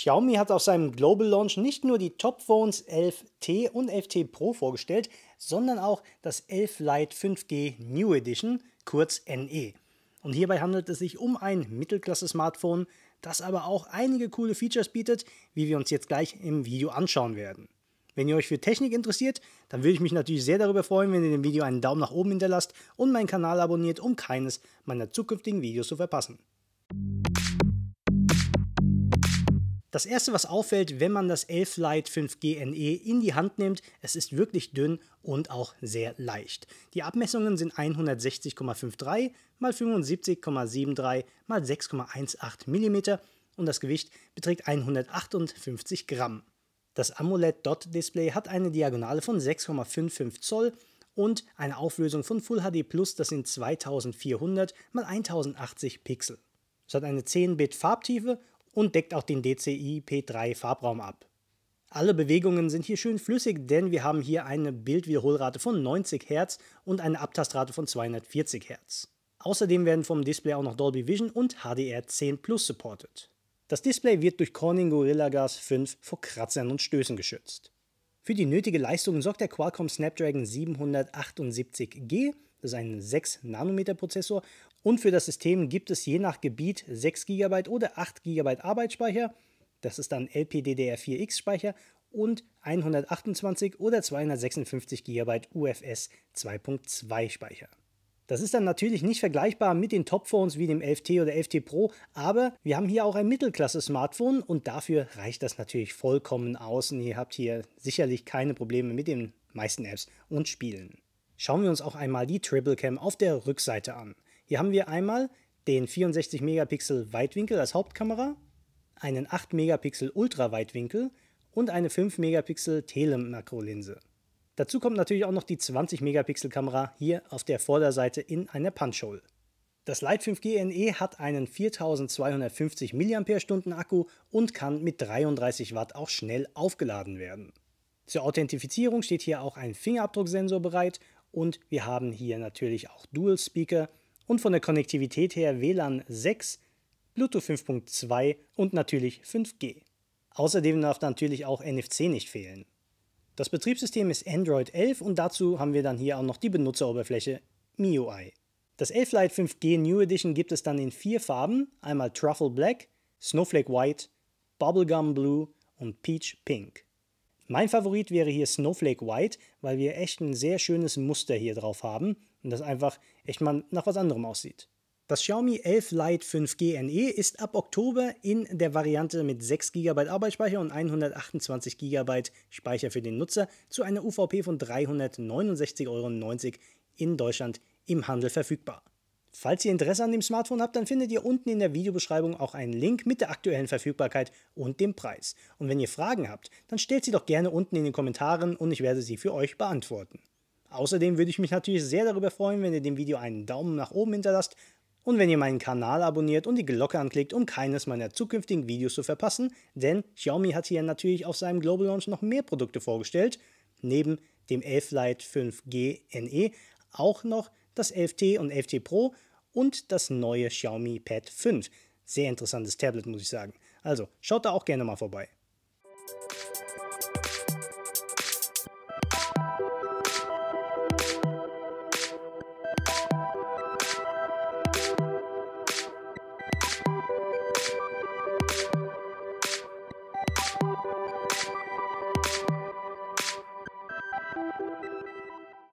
Xiaomi hat auf seinem Global Launch nicht nur die Top Phones 11T und 11T Pro vorgestellt, sondern auch das 11 Lite 5G New Edition, kurz NE. Und hierbei handelt es sich um ein Mittelklasse-Smartphone, das aber auch einige coole Features bietet, wie wir uns jetzt gleich im Video anschauen werden. Wenn ihr euch für Technik interessiert, dann würde ich mich natürlich sehr darüber freuen, wenn ihr dem Video einen Daumen nach oben hinterlasst und meinen Kanal abonniert, um keines meiner zukünftigen Videos zu verpassen. Das erste, was auffällt, wenn man das Elf Lite 5G NE in die Hand nimmt, es ist wirklich dünn und auch sehr leicht. Die Abmessungen sind 160,53 x 75,73 x 6,18 mm und das Gewicht beträgt 158 Gramm. Das AMOLED Dot Display hat eine Diagonale von 6,55 Zoll und eine Auflösung von Full HD Plus, das sind 2400 x 1080 Pixel. Es hat eine 10-Bit Farbtiefe und deckt auch den DCI P3 Farbraum ab. Alle Bewegungen sind hier schön flüssig, denn wir haben hier eine Bildwiederholrate von 90 Hertz und eine Abtastrate von 240 Hertz. Außerdem werden vom Display auch noch Dolby Vision und HDR10 Plus supported. Das Display wird durch Corning Gorilla Gas 5 vor Kratzern und Stößen geschützt. Für die nötige Leistung sorgt der Qualcomm Snapdragon 778G das ist ein 6-Nanometer-Prozessor. Und für das System gibt es je nach Gebiet 6 GB oder 8 GB Arbeitsspeicher. Das ist dann LPDDR4X-Speicher und 128 oder 256 GB UFS 2.2 Speicher. Das ist dann natürlich nicht vergleichbar mit den Top-Phones wie dem 11T oder 11T Pro, aber wir haben hier auch ein Mittelklasse-Smartphone und dafür reicht das natürlich vollkommen aus und ihr habt hier sicherlich keine Probleme mit den meisten Apps und Spielen schauen wir uns auch einmal die Triple Cam auf der Rückseite an. Hier haben wir einmal den 64 Megapixel Weitwinkel als Hauptkamera, einen 8 Megapixel Ultraweitwinkel und eine 5 Megapixel Telemakrolinse. Dazu kommt natürlich auch noch die 20 Megapixel Kamera hier auf der Vorderseite in einer Punchhole. Das Lite 5G NE hat einen 4250 mAh Akku und kann mit 33 Watt auch schnell aufgeladen werden. Zur Authentifizierung steht hier auch ein Fingerabdrucksensor bereit und wir haben hier natürlich auch Dual Speaker und von der Konnektivität her WLAN 6, Bluetooth 5.2 und natürlich 5G. Außerdem darf natürlich auch NFC nicht fehlen. Das Betriebssystem ist Android 11 und dazu haben wir dann hier auch noch die Benutzeroberfläche MIUI. Das 11 Lite 5G New Edition gibt es dann in vier Farben, einmal Truffle Black, Snowflake White, Bubblegum Blue und Peach Pink. Mein Favorit wäre hier Snowflake White, weil wir echt ein sehr schönes Muster hier drauf haben und das einfach echt mal nach was anderem aussieht. Das Xiaomi 11 Lite 5G NE ist ab Oktober in der Variante mit 6 GB Arbeitsspeicher und 128 GB Speicher für den Nutzer zu einer UVP von 369,90 Euro in Deutschland im Handel verfügbar. Falls ihr Interesse an dem Smartphone habt, dann findet ihr unten in der Videobeschreibung auch einen Link mit der aktuellen Verfügbarkeit und dem Preis. Und wenn ihr Fragen habt, dann stellt sie doch gerne unten in den Kommentaren und ich werde sie für euch beantworten. Außerdem würde ich mich natürlich sehr darüber freuen, wenn ihr dem Video einen Daumen nach oben hinterlasst und wenn ihr meinen Kanal abonniert und die Glocke anklickt, um keines meiner zukünftigen Videos zu verpassen, denn Xiaomi hat hier natürlich auf seinem Global Launch noch mehr Produkte vorgestellt, neben dem 11 Lite 5G NE auch noch das 11T und 11T Pro und das neue Xiaomi Pad 5. Sehr interessantes Tablet, muss ich sagen. Also schaut da auch gerne mal vorbei.